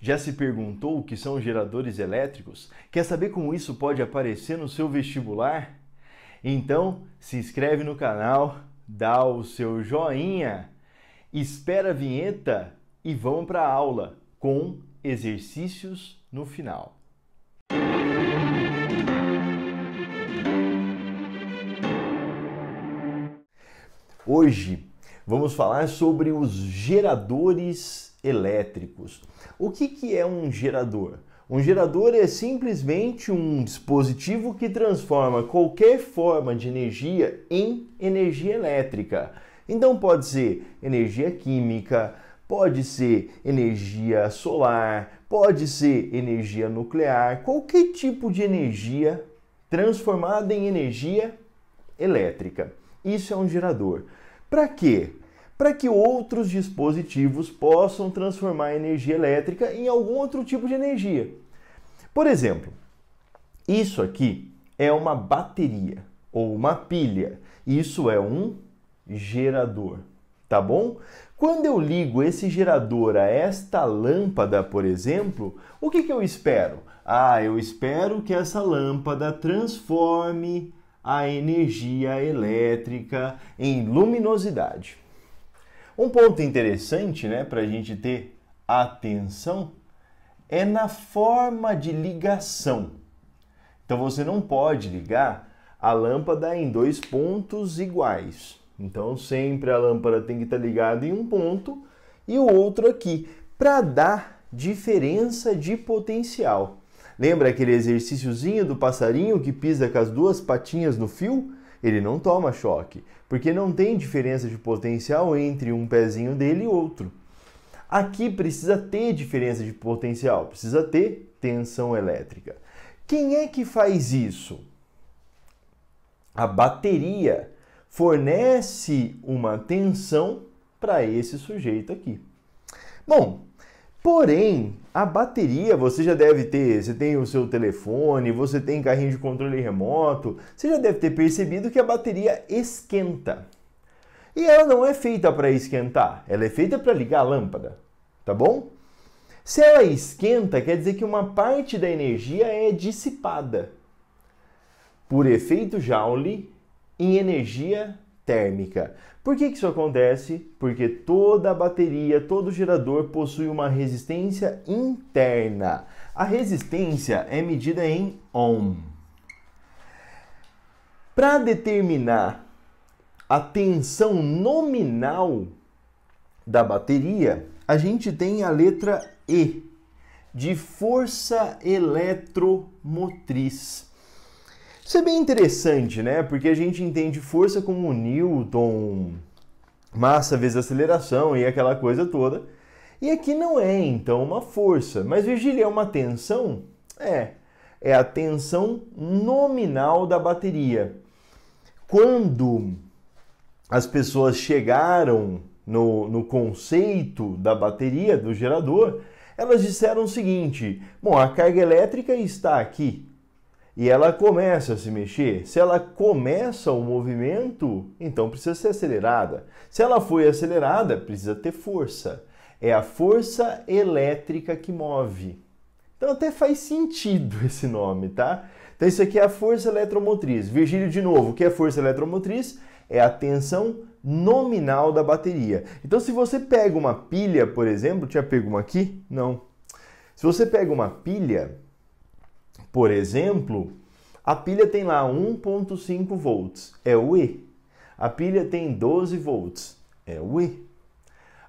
Já se perguntou o que são geradores elétricos? Quer saber como isso pode aparecer no seu vestibular? Então, se inscreve no canal, dá o seu joinha, espera a vinheta e vamos para a aula com exercícios no final. Hoje vamos falar sobre os geradores elétricos. O que, que é um gerador? Um gerador é simplesmente um dispositivo que transforma qualquer forma de energia em energia elétrica. Então pode ser energia química, pode ser energia solar, pode ser energia nuclear, qualquer tipo de energia transformada em energia elétrica. Isso é um gerador. Para quê? para que outros dispositivos possam transformar a energia elétrica em algum outro tipo de energia. Por exemplo, isso aqui é uma bateria ou uma pilha. Isso é um gerador, tá bom? Quando eu ligo esse gerador a esta lâmpada, por exemplo, o que, que eu espero? Ah, eu espero que essa lâmpada transforme a energia elétrica em luminosidade. Um ponto interessante né, para a gente ter atenção é na forma de ligação. Então você não pode ligar a lâmpada em dois pontos iguais. Então sempre a lâmpada tem que estar tá ligada em um ponto e o outro aqui, para dar diferença de potencial. Lembra aquele exercíciozinho do passarinho que pisa com as duas patinhas no fio? ele não toma choque, porque não tem diferença de potencial entre um pezinho dele e outro. Aqui precisa ter diferença de potencial, precisa ter tensão elétrica. Quem é que faz isso? A bateria fornece uma tensão para esse sujeito aqui. Bom, porém, a bateria você já deve ter, você tem o seu telefone, você tem carrinho de controle remoto, você já deve ter percebido que a bateria esquenta. E ela não é feita para esquentar, ela é feita para ligar a lâmpada, tá bom? Se ela esquenta, quer dizer que uma parte da energia é dissipada por efeito Joule em energia térmica. Por que, que isso acontece? Porque toda bateria, todo gerador possui uma resistência interna. A resistência é medida em ohm. Para determinar a tensão nominal da bateria, a gente tem a letra E, de força eletromotriz. Isso é bem interessante, né? Porque a gente entende força como Newton, massa vezes aceleração e aquela coisa toda. E aqui não é, então, uma força. Mas, Virgílio, é uma tensão? É. É a tensão nominal da bateria. Quando as pessoas chegaram no, no conceito da bateria, do gerador, elas disseram o seguinte: bom, a carga elétrica está aqui, e ela começa a se mexer. Se ela começa o movimento, então precisa ser acelerada. Se ela foi acelerada, precisa ter força. É a força elétrica que move. Então até faz sentido esse nome, tá? Então isso aqui é a força eletromotriz. Virgílio, de novo, o que é força eletromotriz? É a tensão nominal da bateria. Então se você pega uma pilha, por exemplo, tinha pego uma aqui? Não. Se você pega uma pilha, por exemplo, a pilha tem lá 1.5 volts, é o E. A pilha tem 12 volts, é o E.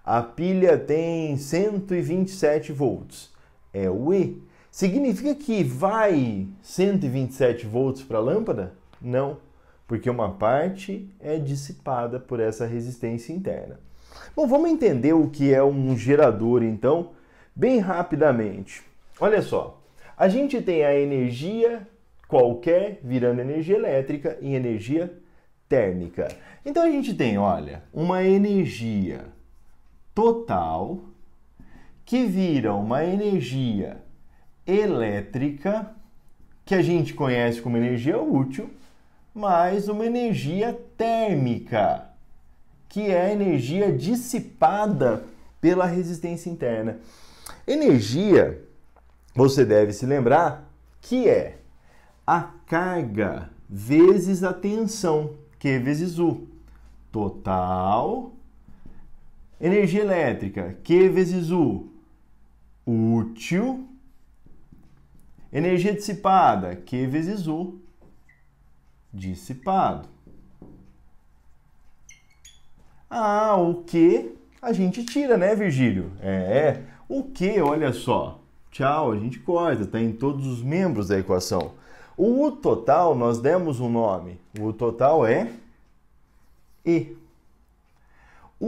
A pilha tem 127 volts, é o E. Significa que vai 127 volts para a lâmpada? Não, porque uma parte é dissipada por essa resistência interna. Bom, vamos entender o que é um gerador então, bem rapidamente. Olha só, a gente tem a energia qualquer virando energia elétrica e energia térmica. Então a gente tem, olha, uma energia total que vira uma energia elétrica que a gente conhece como energia útil, mais uma energia térmica, que é a energia dissipada pela resistência interna. Energia você deve se lembrar que é a carga vezes a tensão, Q vezes U. Total energia elétrica, Q vezes U. Útil. Energia dissipada, Q vezes U. Dissipado. Ah, o que a gente tira, né, Virgílio? É, o que olha só, tchau, a gente corta, tem tá todos os membros da equação. O total nós demos um nome. O total é E. O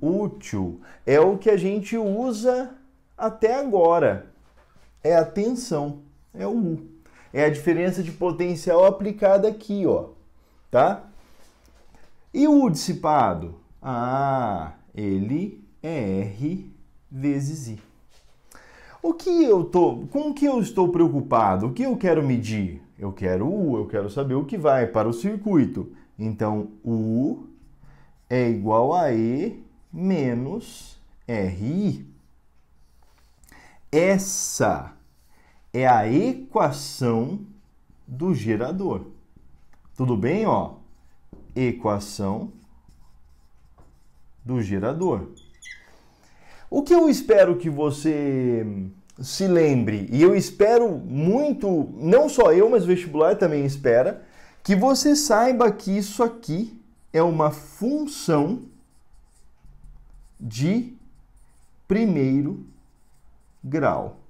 U útil é o que a gente usa até agora. É a tensão, é o U. É a diferença de potencial aplicada aqui, ó, tá? E o U dissipado? Ah, ele é R vezes I. O que eu tô, com o que eu estou preocupado? O que eu quero medir? Eu quero U, eu quero saber o que vai para o circuito. Então, U é igual a E menos RI. Essa é a equação do gerador. Tudo bem, ó? Equação do gerador. O que eu espero que você hum, se lembre, e eu espero muito, não só eu, mas o vestibular também espera, que você saiba que isso aqui é uma função de primeiro grau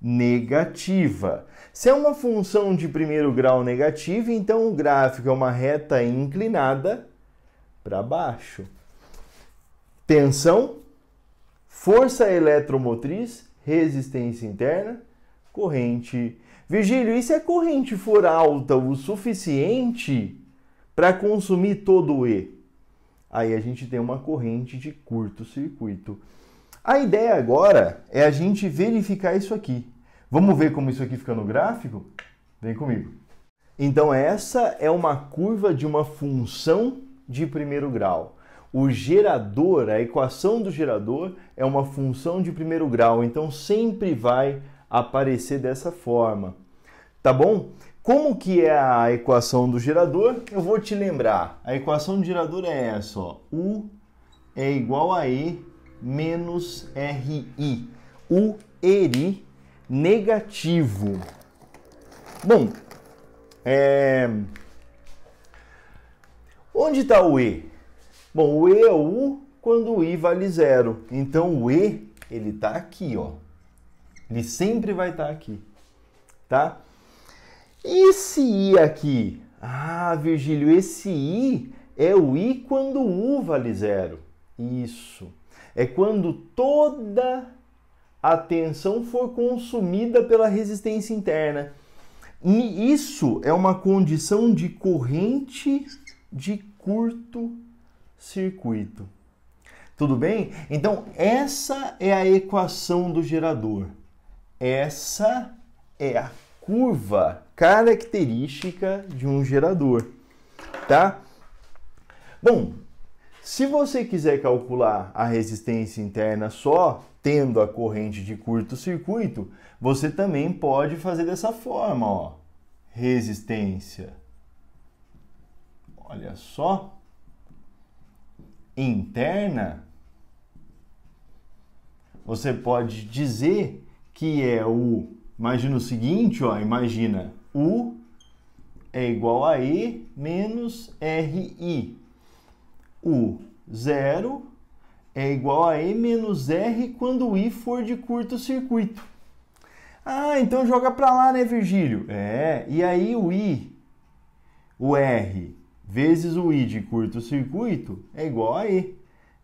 negativa. Se é uma função de primeiro grau negativa, então o gráfico é uma reta inclinada para baixo. Tensão força eletromotriz, resistência interna, corrente. Virgílio, e se a corrente for alta o suficiente para consumir todo o E? Aí a gente tem uma corrente de curto-circuito. A ideia agora é a gente verificar isso aqui. Vamos ver como isso aqui fica no gráfico? Vem comigo. Então essa é uma curva de uma função de primeiro grau. O gerador, a equação do gerador é uma função de primeiro grau, então sempre vai aparecer dessa forma. Tá bom? Como que é a equação do gerador? Eu vou te lembrar. A equação do gerador é essa, ó. U é igual a E menos RI. U ERI negativo. Bom, é... onde está o E? Bom, o E é U quando o I vale zero. Então o E, ele está aqui, ó. Ele sempre vai estar tá aqui, tá? Esse I aqui, ah, Virgílio, esse I é o I quando o U vale zero. Isso. É quando toda a tensão for consumida pela resistência interna. E isso é uma condição de corrente de curto circuito. Tudo bem? Então, essa é a equação do gerador. Essa é a curva característica de um gerador, tá? Bom, se você quiser calcular a resistência interna só tendo a corrente de curto-circuito, você também pode fazer dessa forma, ó. Resistência. Olha só interna, você pode dizer que é o. Imagina o seguinte, ó, imagina U é igual a E menos RI. U zero é igual a E menos R quando o I for de curto-circuito. Ah, então joga para lá, né, Virgílio? É, e aí o I, o R vezes o I de curto-circuito é igual a E.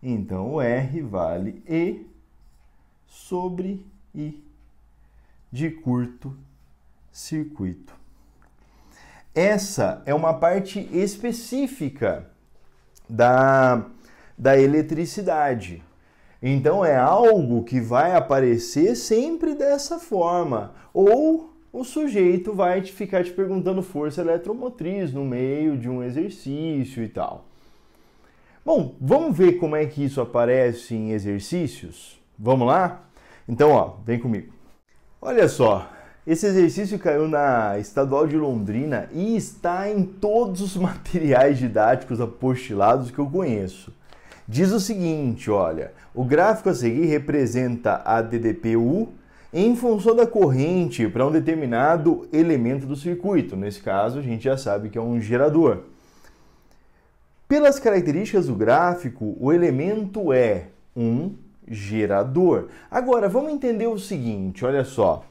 Então, o R vale E sobre I de curto-circuito. Essa é uma parte específica da, da eletricidade. Então, é algo que vai aparecer sempre dessa forma. Ou o sujeito vai ficar te perguntando força eletromotriz no meio de um exercício e tal. Bom, vamos ver como é que isso aparece em exercícios? Vamos lá? Então, ó, vem comigo. Olha só, esse exercício caiu na Estadual de Londrina e está em todos os materiais didáticos apostilados que eu conheço. Diz o seguinte, olha, o gráfico a seguir representa a DDPU, em função da corrente para um determinado elemento do circuito. Nesse caso, a gente já sabe que é um gerador. Pelas características do gráfico, o elemento é um gerador. Agora, vamos entender o seguinte, olha só.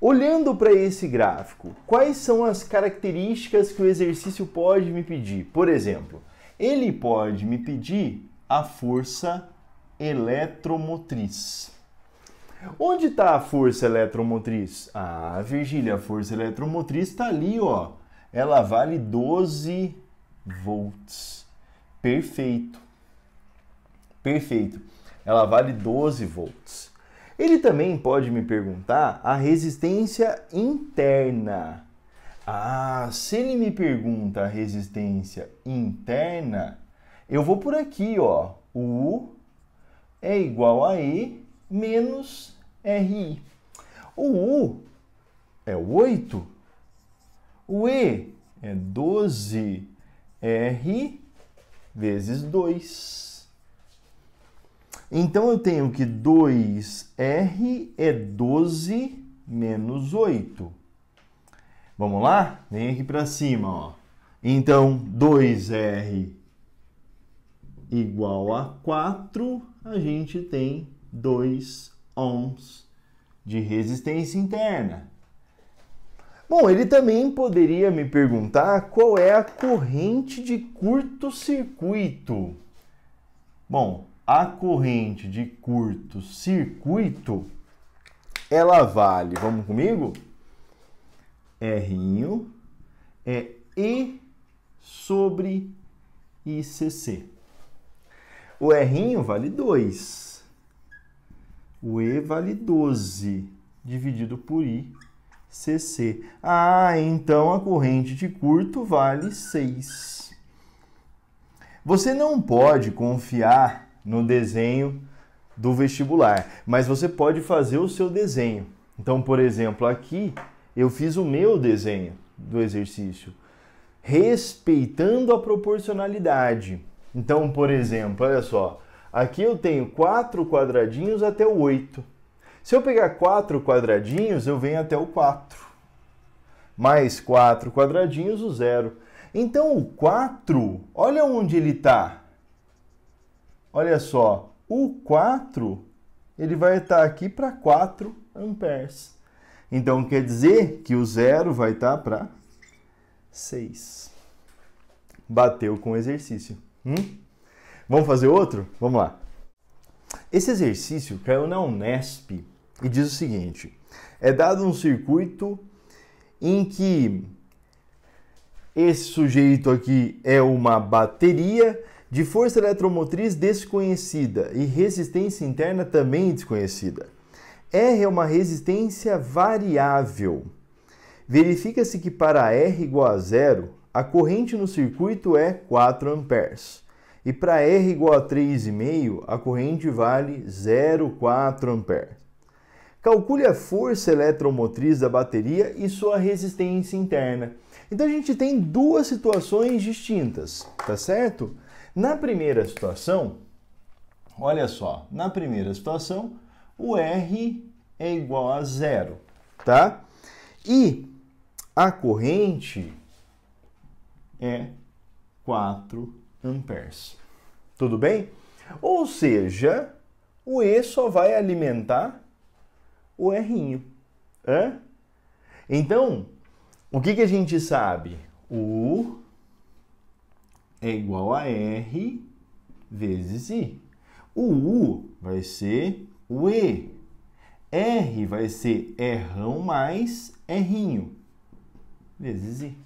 Olhando para esse gráfico, quais são as características que o exercício pode me pedir? Por exemplo, ele pode me pedir a força eletromotriz. Onde está a força eletromotriz? Ah, Virgília, a força eletromotriz está ali, ó. Ela vale 12 volts. Perfeito. Perfeito. Ela vale 12 volts. Ele também pode me perguntar a resistência interna. Ah, se ele me pergunta a resistência interna, eu vou por aqui, ó. U é igual a E menos RI. O U é 8, o E é 12R vezes 2. Então eu tenho que 2R é 12 menos 8. Vamos lá? Vem aqui para cima, ó. Então, 2R igual a 4, a gente tem 2 ohms de resistência interna. Bom, ele também poderia me perguntar qual é a corrente de curto-circuito. Bom, a corrente de curto-circuito ela vale, vamos comigo? R é E sobre ICC. O R vale 2. O E vale 12 dividido por I, CC. Ah, então a corrente de curto vale 6. Você não pode confiar no desenho do vestibular, mas você pode fazer o seu desenho. Então, por exemplo, aqui eu fiz o meu desenho do exercício, respeitando a proporcionalidade. Então, por exemplo, olha só, Aqui eu tenho 4 quadradinhos até o 8. Se eu pegar 4 quadradinhos, eu venho até o 4. Mais 4 quadradinhos, o zero. Então o 4, olha onde ele está. Olha só, o 4 ele vai estar tá aqui para 4 amperes. Então quer dizer que o zero vai estar tá para 6. Bateu com o exercício. Hum? Vamos fazer outro? Vamos lá. Esse exercício caiu na Unesp e diz o seguinte: é dado um circuito em que esse sujeito aqui é uma bateria de força eletromotriz desconhecida e resistência interna também desconhecida. R é uma resistência variável. Verifica-se que para R igual a zero, a corrente no circuito é 4 amperes. E para R igual a 3,5, a corrente vale 0,4 A. Calcule a força eletromotriz da bateria e sua resistência interna. Então a gente tem duas situações distintas, tá certo? Na primeira situação, olha só, na primeira situação, o R é igual a zero, tá? E a corrente é 4 amperes. Tudo bem? Ou seja, o E só vai alimentar o R. Hã? Então, o que, que a gente sabe? U é igual a R vezes I. O U vai ser o E. R vai ser Rão mais R vezes I.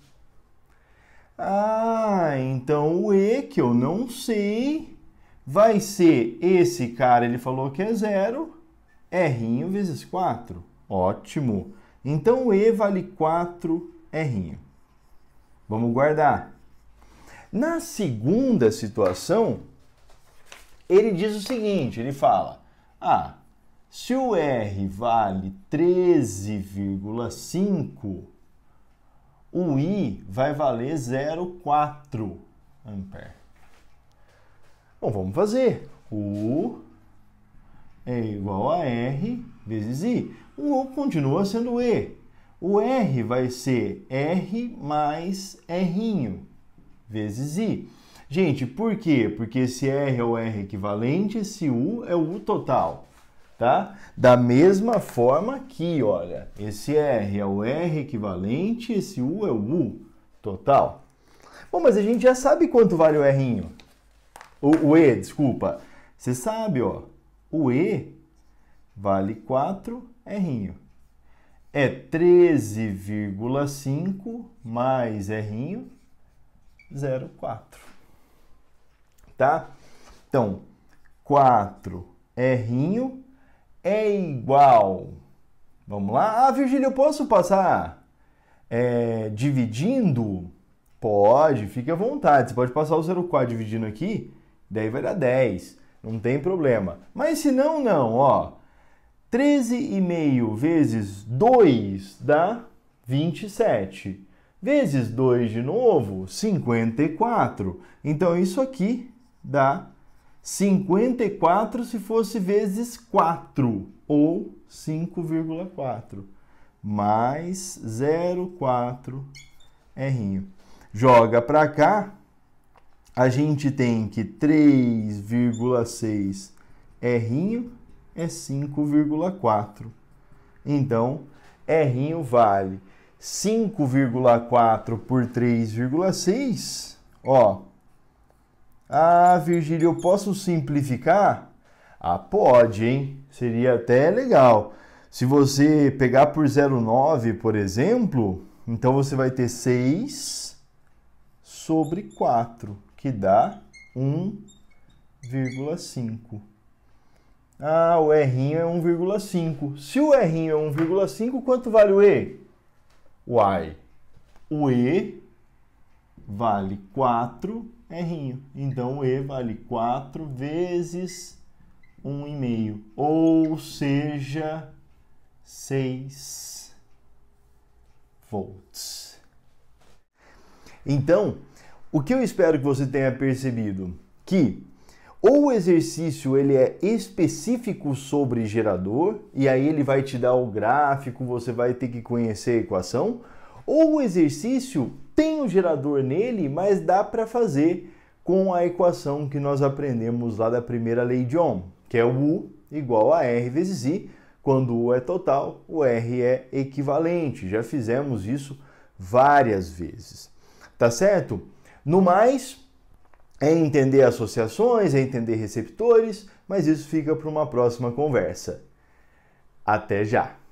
Ah, então o E, que eu não sei, vai ser esse cara, ele falou que é zero, R vezes 4. Ótimo! Então o E vale 4 R. Vamos guardar. Na segunda situação, ele diz o seguinte, ele fala, ah, se o R vale 13,5, o I vai valer 0,4 ampere. Bom, vamos fazer. U é igual a R vezes I. O U continua sendo E. O R vai ser R mais R vezes I. Gente, por quê? Porque esse R é o R equivalente, esse U é o U total tá? Da mesma forma aqui olha, esse R é o R equivalente, esse U é o U total. Bom, mas a gente já sabe quanto vale o R. O, o E, desculpa. Você sabe, ó, o E vale 4 R. É 13,5 mais R, 0,4. Tá? Então, 4 R é igual. Vamos lá? Ah, Virgílio, posso passar é, dividindo? Pode, fique à vontade. Você pode passar o 04 dividindo aqui, daí vai dar 10. Não tem problema. Mas se não, não, ó. 13,5 vezes 2 dá 27. Vezes 2 de novo, 54. Então isso aqui dá 54 se fosse vezes 4, ou 5,4, mais 0,4 R. Joga para cá, a gente tem que 3,6 R é 5,4. Então, R vale 5,4 por 3,6, ó, ah, Virgílio, eu posso simplificar? Ah, pode, hein? Seria até legal. Se você pegar por 0,9, por exemplo, então você vai ter 6 sobre 4, que dá 1,5. Ah, o R é 1,5. Se o R é 1,5, quanto vale o E? Uai, o E vale 4 é rinho. Então E vale 4 vezes 1,5. Ou seja, 6 volts. Então, o que eu espero que você tenha percebido? Que ou o exercício ele é específico sobre gerador, e aí ele vai te dar o gráfico, você vai ter que conhecer a equação, ou o exercício tem um gerador nele, mas dá para fazer com a equação que nós aprendemos lá da primeira lei de Ohm, que é o U igual a R vezes I. Quando U é total, o R é equivalente. Já fizemos isso várias vezes. Tá certo? No mais, é entender associações, é entender receptores, mas isso fica para uma próxima conversa. Até já!